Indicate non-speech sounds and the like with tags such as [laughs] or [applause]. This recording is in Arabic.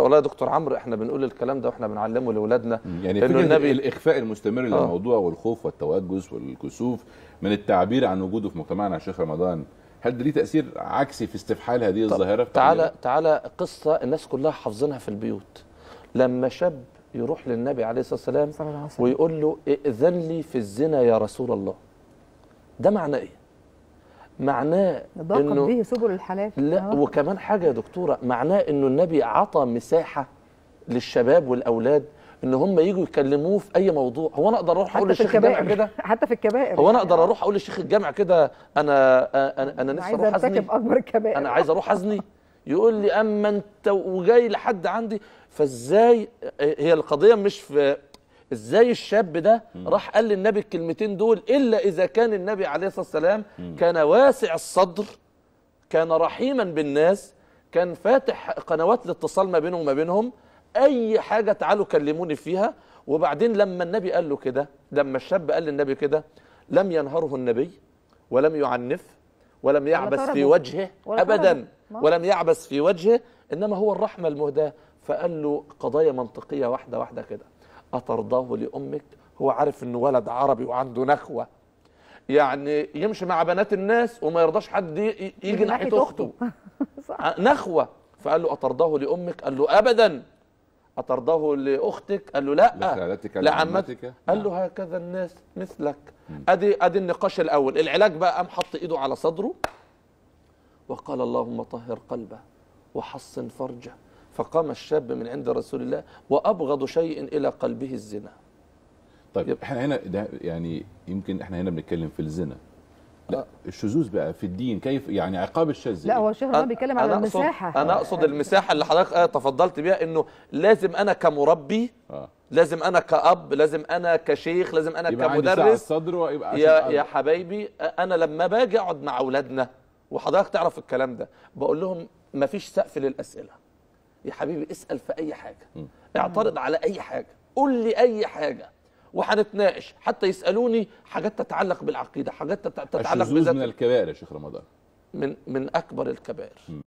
والله يا دكتور عمرو احنا بنقول الكلام ده واحنا بنعلمه لاولادنا يعني انه النبي الاخفاء المستمر آه. للموضوع والخوف والتوجس والكسوف من التعبير عن وجوده في مجتمعنا شيخ رمضان هل ده ليه تاثير عكسي في استفحال هذه الظاهره تعالى تعالى قصه الناس كلها حافظينها في البيوت لما شاب يروح للنبي عليه الصلاه والسلام ويقول له ائذن لي في الزنا يا رسول الله ده معنى ايه معناه انه به سبل الحلال لا وكمان حاجه يا دكتوره معناه انه النبي عطى مساحه للشباب والاولاد ان هم يجوا يكلموه في اي موضوع هو انا اقدر اروح اقول للشيخ الجامع كده حتى في الكبائر هو انا اقدر اروح اقول للشيخ الجامع كده انا انا انا نفسي اروح ازني اكبر الكبائر انا عايز اروح ازني يقول لي اما انت وجاي لحد عندي فازاي هي القضيه مش في ازاي الشاب ده راح قال للنبي الكلمتين دول الا اذا كان النبي عليه الصلاه والسلام كان واسع الصدر كان رحيما بالناس كان فاتح قنوات الاتصال ما بينه وما بينهم اي حاجه تعالوا كلموني فيها وبعدين لما النبي قال له كده لما الشاب قال للنبي كده لم ينهره النبي ولم يعنف ولم يعبس في وجهه ابدا ولم يعبس في وجهه انما هو الرحمه المهداه فقال له قضايا منطقيه واحده واحده كده أترضاه لأمك هو عارف إنه ولد عربي وعنده نخوة يعني يمشي مع بنات الناس وما يرضاش حد يجي ناحية أخته [laughs] آه، نخوة فقال له أترضاه لأمك قال له أبدا أترضاه لأختك قال له لا لخالتك لعمتك قال نعم. له هكذا الناس مثلك أدي أدي النقاش الأول العلاج بقى قام حط إيده على صدره وقال اللهم طهر قلبه وحصن فرجه فقام الشاب من عند رسول الله وأبغض شيء إلى قلبه الزنا طيب يبقى. احنا هنا ده يعني يمكن احنا هنا بنتكلم في الزنا لا آه. الشذوذ بقى في الدين كيف يعني عقاب الشاذ لا هو الشيخ بيتكلم على المساحه انا اقصد المساحه اللي حضرتك آه، تفضلت بيها انه لازم انا كمربي آه. لازم انا كاب لازم انا كشيخ لازم انا يبقى كمدرس الصدر ويبقى يا أرض. يا حبايبي انا لما باجي اقعد مع اولادنا وحضرتك تعرف الكلام ده بقول لهم مفيش سقف للاسئله يا حبيبي اسال في اي حاجه اعترض على اي حاجه قول لي اي حاجه وهنتناقش حتى يسالوني حاجات تتعلق بالعقيده حاجات تتعلق بذات من الكبائر يا شيخ رمضان من من اكبر الكبائر